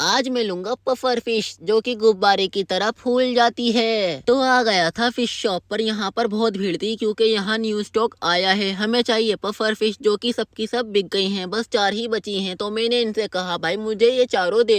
आज मैं लूंगा पफर फिश जो कि गुब्बारे की तरह फूल जाती है तो आ गया था फिश शॉप पर यहाँ पर बहुत भीड़ थी क्योंकि यहाँ न्यू स्टॉक आया है हमें चाहिए पफर फिश जो कि सबकी सब बिक गई हैं बस चार ही बची हैं तो मैंने इनसे कहा भाई मुझे ये चारों दे